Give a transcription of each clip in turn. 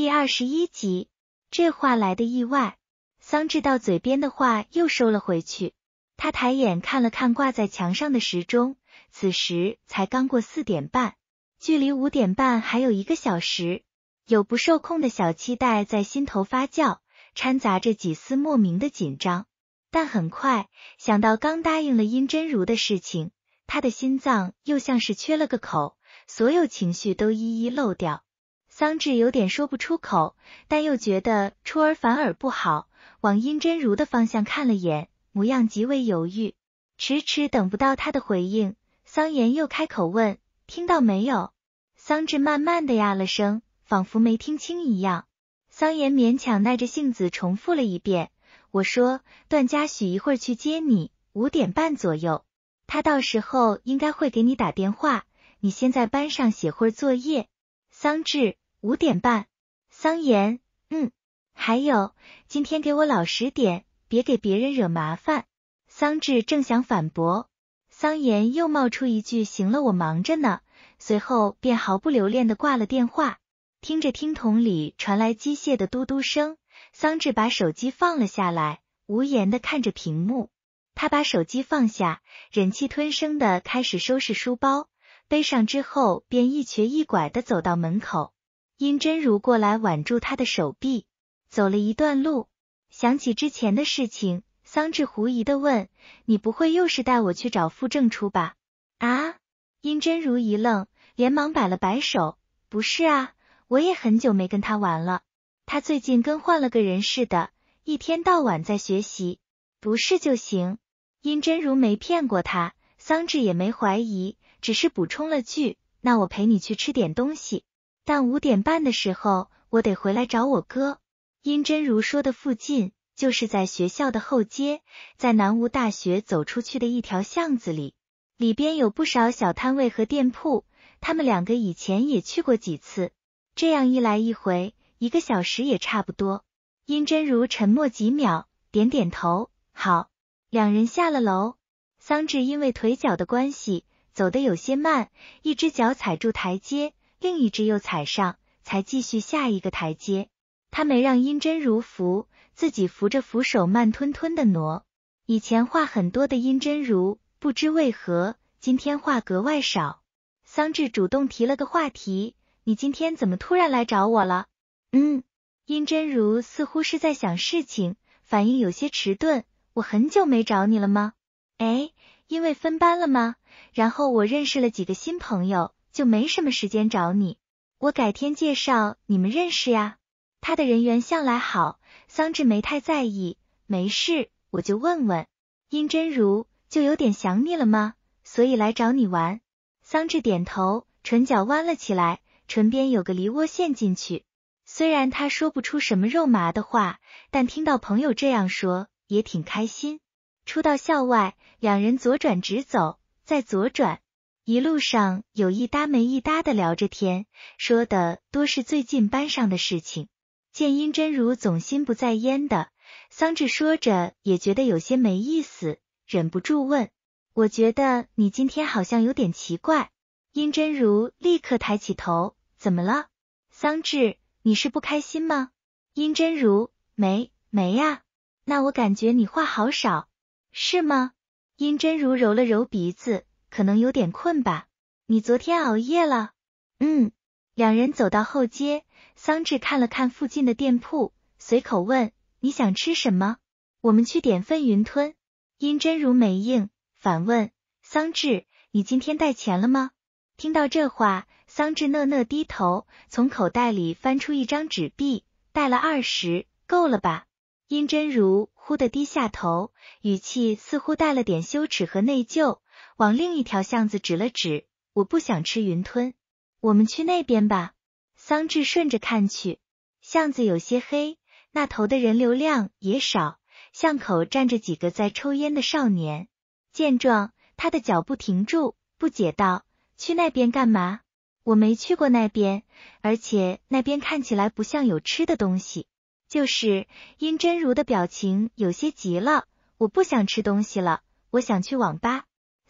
第二十一集，这话来的意外，桑稚到嘴边的话又收了回去。他抬眼看了看挂在墙上的时钟，此时才刚过四点半，距离五点半还有一个小时。有不受控的小期待在心头发酵，掺杂着几丝莫名的紧张。但很快想到刚答应了殷真如的事情，他的心脏又像是缺了个口，所有情绪都一一漏掉。桑稚有点说不出口，但又觉得出尔反尔不好，往殷真如的方向看了眼，模样极为犹豫，迟迟等不到他的回应。桑岩又开口问：“听到没有？”桑稚慢慢的呀了声，仿佛没听清一样。桑岩勉强耐着性子重复了一遍：“我说，段嘉许一会儿去接你，五点半左右，他到时候应该会给你打电话，你先在班上写会儿作业。”桑稚，五点半，桑岩，嗯，还有，今天给我老实点，别给别人惹麻烦。桑稚正想反驳，桑岩又冒出一句：“行了，我忙着呢。”随后便毫不留恋的挂了电话。听着听筒里传来机械的嘟嘟声，桑稚把手机放了下来，无言的看着屏幕。他把手机放下，忍气吞声的开始收拾书包，背上之后便一瘸一拐的走到门口。殷真如过来挽住他的手臂，走了一段路，想起之前的事情，桑稚狐疑的问：“你不会又是带我去找傅正初吧？”啊！殷真如一愣，连忙摆了摆手：“不是啊，我也很久没跟他玩了，他最近跟换了个人似的，一天到晚在学习，不是就行。”殷真如没骗过他，桑稚也没怀疑，只是补充了句：“那我陪你去吃点东西。”但五点半的时候，我得回来找我哥。殷真如说的附近，就是在学校的后街，在南吴大学走出去的一条巷子里，里边有不少小摊位和店铺。他们两个以前也去过几次，这样一来一回，一个小时也差不多。殷真如沉默几秒，点点头，好。两人下了楼。桑稚因为腿脚的关系，走得有些慢，一只脚踩住台阶。另一只又踩上，才继续下一个台阶。他没让阴真如扶，自己扶着扶手慢吞吞的挪。以前话很多的阴真如，不知为何今天话格外少。桑稚主动提了个话题：“你今天怎么突然来找我了？”嗯，阴真如似乎是在想事情，反应有些迟钝。我很久没找你了吗？哎，因为分班了吗？然后我认识了几个新朋友。就没什么时间找你，我改天介绍你们认识呀。他的人缘向来好，桑稚没太在意，没事，我就问问。殷真如就有点想你了吗？所以来找你玩。桑稚点头，唇角弯了起来，唇边有个梨涡陷进去。虽然他说不出什么肉麻的话，但听到朋友这样说，也挺开心。出到校外，两人左转直走，再左转。一路上有一搭没一搭的聊着天，说的多是最近班上的事情。见殷真如总心不在焉的，桑稚说着也觉得有些没意思，忍不住问：“我觉得你今天好像有点奇怪。”殷真如立刻抬起头：“怎么了？桑稚？你是不开心吗？”殷真如：“没，没呀。”那我感觉你话好少，是吗？殷真如揉了揉鼻子。可能有点困吧，你昨天熬夜了？嗯。两人走到后街，桑稚看了看附近的店铺，随口问：“你想吃什么？”我们去点份云吞。殷真如没应，反问桑稚：“你今天带钱了吗？”听到这话，桑稚讷讷低头，从口袋里翻出一张纸币，带了二十，够了吧？殷真如忽地低下头，语气似乎带了点羞耻和内疚。往另一条巷子指了指，我不想吃云吞，我们去那边吧。桑稚顺着看去，巷子有些黑，那头的人流量也少，巷口站着几个在抽烟的少年。见状，他的脚步停住，不解道：“去那边干嘛？我没去过那边，而且那边看起来不像有吃的东西。”就是殷真如的表情有些急了，我不想吃东西了，我想去网吧。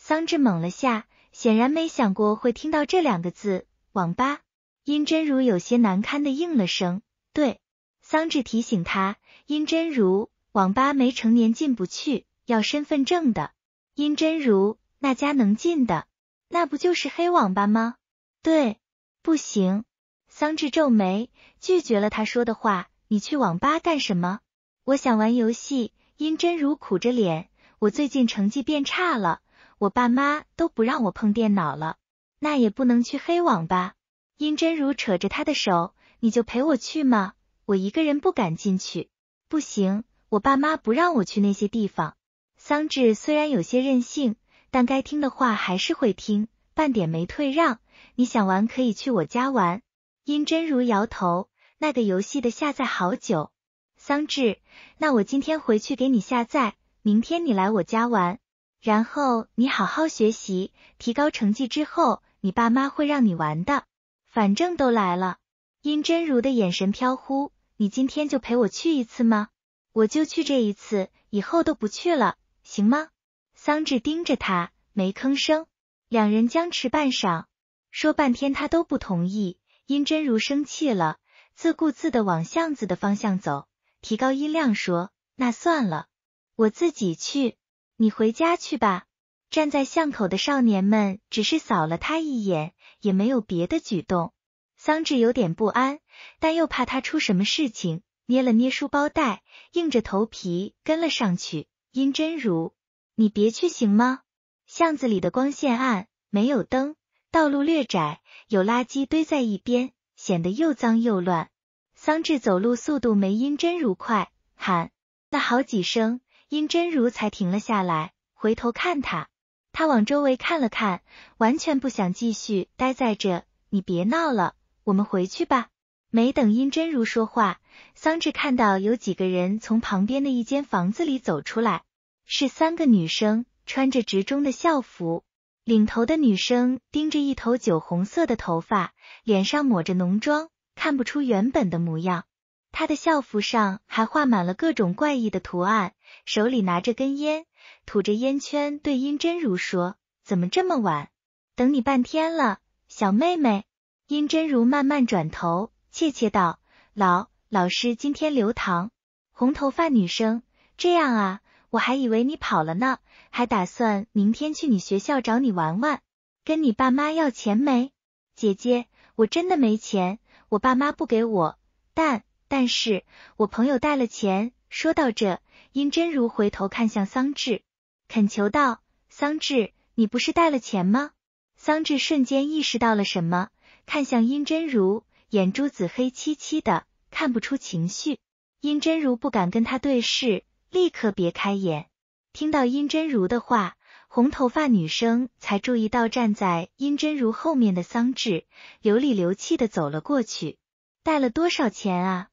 桑稚懵了下，显然没想过会听到这两个字。网吧，殷真如有些难堪的应了声。对，桑稚提醒他，殷真如，网吧没成年进不去，要身份证的。殷真如，那家能进的，那不就是黑网吧吗？对，不行。桑稚皱眉拒绝了他说的话。你去网吧干什么？我想玩游戏。殷真如苦着脸，我最近成绩变差了。我爸妈都不让我碰电脑了，那也不能去黑网吧。殷真如扯着他的手，你就陪我去吗？我一个人不敢进去。不行，我爸妈不让我去那些地方。桑稚虽然有些任性，但该听的话还是会听，半点没退让。你想玩可以去我家玩。殷真如摇头，那个游戏的下载好久。桑稚，那我今天回去给你下载，明天你来我家玩。然后你好好学习，提高成绩之后，你爸妈会让你玩的。反正都来了。殷真如的眼神飘忽，你今天就陪我去一次吗？我就去这一次，以后都不去了，行吗？桑稚盯着他，没吭声。两人僵持半晌，说半天他都不同意。殷真如生气了，自顾自的往巷子的方向走，提高音量说：“那算了，我自己去。”你回家去吧。站在巷口的少年们只是扫了他一眼，也没有别的举动。桑稚有点不安，但又怕他出什么事情，捏了捏书包带，硬着头皮跟了上去。殷真如，你别去行吗？巷子里的光线暗，没有灯，道路略窄，有垃圾堆在一边，显得又脏又乱。桑稚走路速度没殷真如快，喊了好几声。殷真如才停了下来，回头看他。他往周围看了看，完全不想继续待在这。你别闹了，我们回去吧。没等殷真如说话，桑稚看到有几个人从旁边的一间房子里走出来，是三个女生，穿着职中的校服。领头的女生盯着一头酒红色的头发，脸上抹着浓妆，看不出原本的模样。他的校服上还画满了各种怪异的图案，手里拿着根烟，吐着烟圈，对殷真如说：“怎么这么晚？等你半天了，小妹妹。”殷真如慢慢转头，怯怯道：“老老师今天留堂。”红头发女生这样啊，我还以为你跑了呢，还打算明天去你学校找你玩玩，跟你爸妈要钱没？姐姐，我真的没钱，我爸妈不给我，但。但是我朋友带了钱。说到这，殷真如回头看向桑稚，恳求道：“桑稚，你不是带了钱吗？”桑稚瞬间意识到了什么，看向殷真如，眼珠子黑漆漆的，看不出情绪。殷真如不敢跟他对视，立刻别开眼。听到殷真如的话，红头发女生才注意到站在殷真如后面的桑稚，流里流气的走了过去。带了多少钱啊？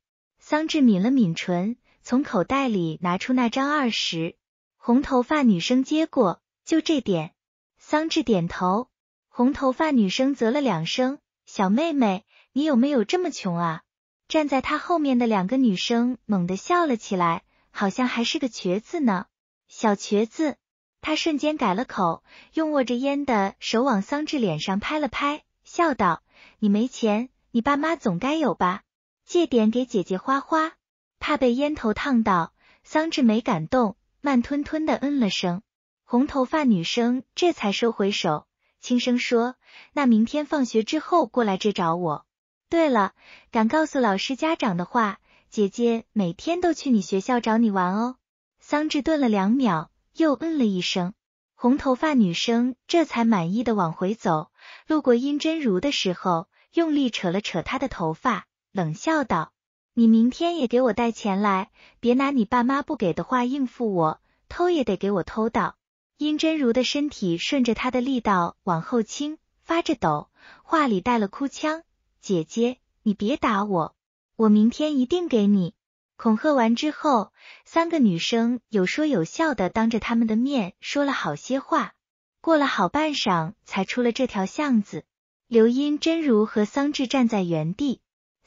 桑稚抿了抿唇，从口袋里拿出那张二十。红头发女生接过，就这点。桑稚点头。红头发女生啧了两声：“小妹妹，你有没有这么穷啊？”站在他后面的两个女生猛地笑了起来，好像还是个瘸子呢。小瘸子，他瞬间改了口，用握着烟的手往桑稚脸上拍了拍，笑道：“你没钱，你爸妈总该有吧？”借点给姐姐花花，怕被烟头烫到。桑稚没敢动，慢吞吞的嗯了声。红头发女生这才收回手，轻声说：“那明天放学之后过来这找我。对了，敢告诉老师家长的话，姐姐每天都去你学校找你玩哦。”桑稚顿了两秒，又嗯了一声。红头发女生这才满意的往回走，路过殷真如的时候，用力扯了扯她的头发。冷笑道：“你明天也给我带钱来，别拿你爸妈不给的话应付我，偷也得给我偷到。”殷真如的身体顺着他的力道往后倾，发着抖，话里带了哭腔：“姐姐，你别打我，我明天一定给你。”恐吓完之后，三个女生有说有笑的当着他们的面说了好些话，过了好半晌才出了这条巷子。刘英、真如和桑稚站在原地。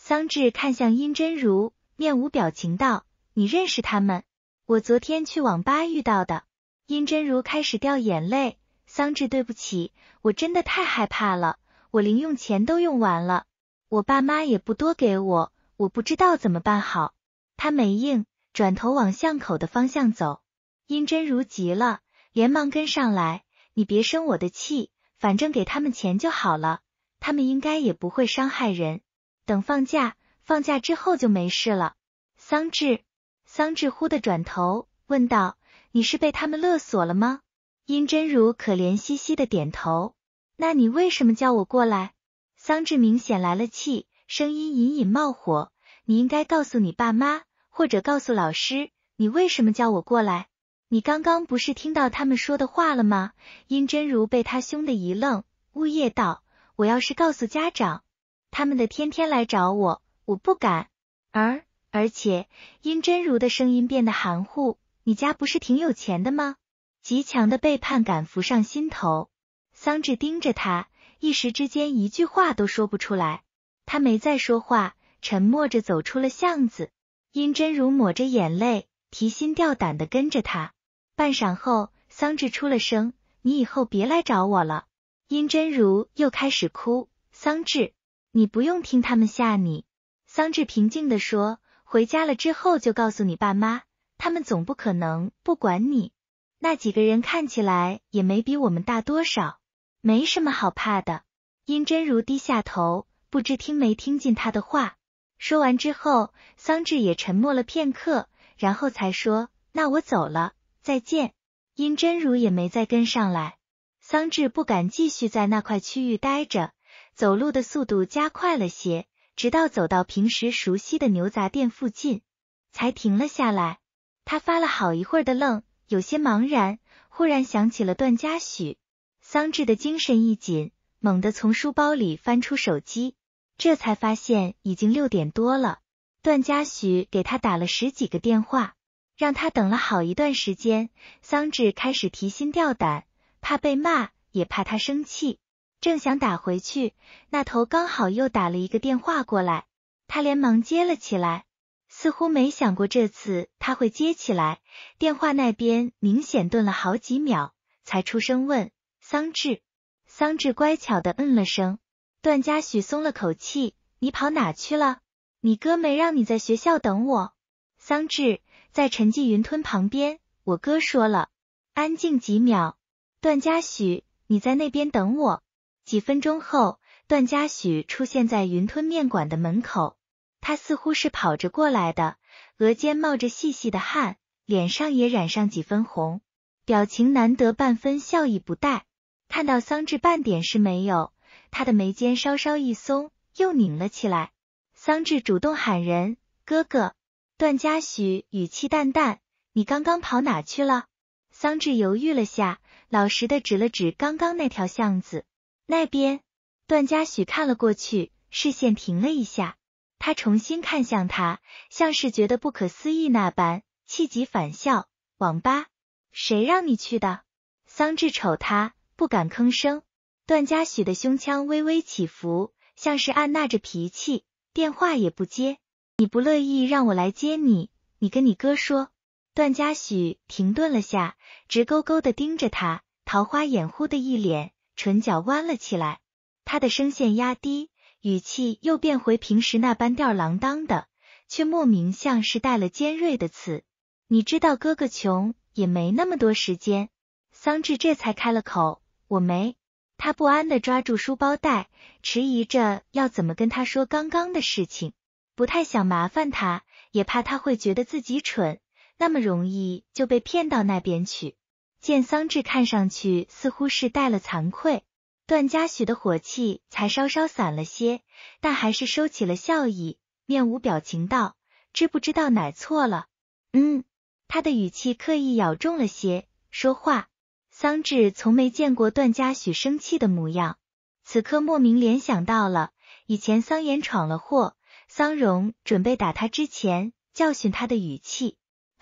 桑稚看向殷真如，面无表情道：“你认识他们？我昨天去网吧遇到的。”殷真如开始掉眼泪。桑稚，对不起，我真的太害怕了，我零用钱都用完了，我爸妈也不多给我，我不知道怎么办好。他没应，转头往巷口的方向走。殷真如急了，连忙跟上来：“你别生我的气，反正给他们钱就好了，他们应该也不会伤害人。”等放假，放假之后就没事了。桑稚，桑稚忽的转头问道：“你是被他们勒索了吗？”殷真如可怜兮兮的点头。那你为什么叫我过来？桑稚明显来了气，声音隐隐冒火。你应该告诉你爸妈，或者告诉老师，你为什么叫我过来？你刚刚不是听到他们说的话了吗？殷真如被他凶的一愣，呜咽道：“我要是告诉家长……”他们的天天来找我，我不敢。而而且，殷真如的声音变得含糊。你家不是挺有钱的吗？极强的背叛感浮上心头。桑稚盯着他，一时之间一句话都说不出来。他没再说话，沉默着走出了巷子。殷真如抹着眼泪，提心吊胆的跟着他。半晌后，桑稚出了声：“你以后别来找我了。”殷真如又开始哭。桑稚。你不用听他们吓你，桑稚平静地说。回家了之后就告诉你爸妈，他们总不可能不管你。那几个人看起来也没比我们大多少，没什么好怕的。殷真如低下头，不知听没听进他的话。说完之后，桑稚也沉默了片刻，然后才说：“那我走了，再见。”殷真如也没再跟上来。桑稚不敢继续在那块区域待着。走路的速度加快了些，直到走到平时熟悉的牛杂店附近，才停了下来。他发了好一会儿的愣，有些茫然，忽然想起了段嘉许，桑稚的精神一紧，猛地从书包里翻出手机，这才发现已经六点多了。段嘉许给他打了十几个电话，让他等了好一段时间，桑稚开始提心吊胆，怕被骂，也怕他生气。正想打回去，那头刚好又打了一个电话过来，他连忙接了起来，似乎没想过这次他会接起来。电话那边明显顿了好几秒，才出声问：“桑稚。”桑稚乖巧的嗯了声。段嘉许松了口气：“你跑哪去了？你哥没让你在学校等我？”桑稚在陈继云吞旁边，我哥说了，安静几秒。段嘉许，你在那边等我。几分钟后，段嘉许出现在云吞面馆的门口。他似乎是跑着过来的，额间冒着细细的汗，脸上也染上几分红，表情难得半分笑意不带。看到桑稚半点是没有，他的眉间稍稍一松，又拧了起来。桑稚主动喊人：“哥哥。”段嘉许语气淡淡：“你刚刚跑哪去了？”桑稚犹豫了下，老实的指了指刚刚那条巷子。那边，段嘉许看了过去，视线停了一下，他重新看向他，像是觉得不可思议那般，气急反笑。网吧，谁让你去的？桑稚瞅他，不敢吭声。段嘉许的胸腔微微起伏，像是按捺着脾气，电话也不接。你不乐意让我来接你，你跟你哥说。段嘉许停顿了下，直勾勾的盯着他，桃花眼忽的一脸。唇角弯了起来，他的声线压低，语气又变回平时那般吊儿郎当的，却莫名像是带了尖锐的刺。你知道哥哥穷，也没那么多时间。桑稚这才开了口，我没。他不安的抓住书包带，迟疑着要怎么跟他说刚刚的事情，不太想麻烦他，也怕他会觉得自己蠢，那么容易就被骗到那边去。见桑稚看上去似乎是带了惭愧，段嘉许的火气才稍稍散了些，但还是收起了笑意，面无表情道：“知不知道哪错了？”嗯，他的语气刻意咬重了些。说话，桑稚从没见过段嘉许生气的模样，此刻莫名联想到了以前桑延闯了祸，桑荣准备打他之前教训他的语气。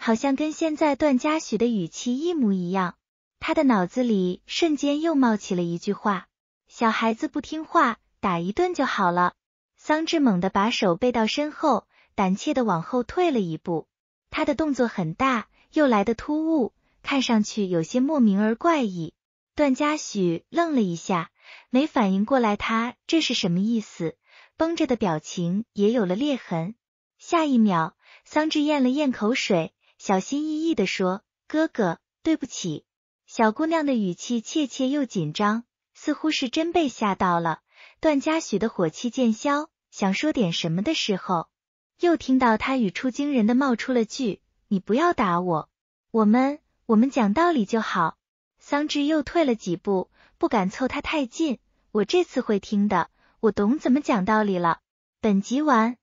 好像跟现在段嘉许的语气一模一样，他的脑子里瞬间又冒起了一句话：小孩子不听话，打一顿就好了。桑稚猛地把手背到身后，胆怯的往后退了一步，他的动作很大，又来得突兀，看上去有些莫名而怪异。段嘉许愣了一下，没反应过来他这是什么意思，绷着的表情也有了裂痕。下一秒，桑稚咽了咽口水。小心翼翼地说：“哥哥，对不起。”小姑娘的语气怯怯又紧张，似乎是真被吓到了。段嘉许的火气渐消，想说点什么的时候，又听到他语出惊人的冒出了句：“你不要打我，我们，我们讲道理就好。”桑稚又退了几步，不敢凑他太近。我这次会听的，我懂怎么讲道理了。本集完。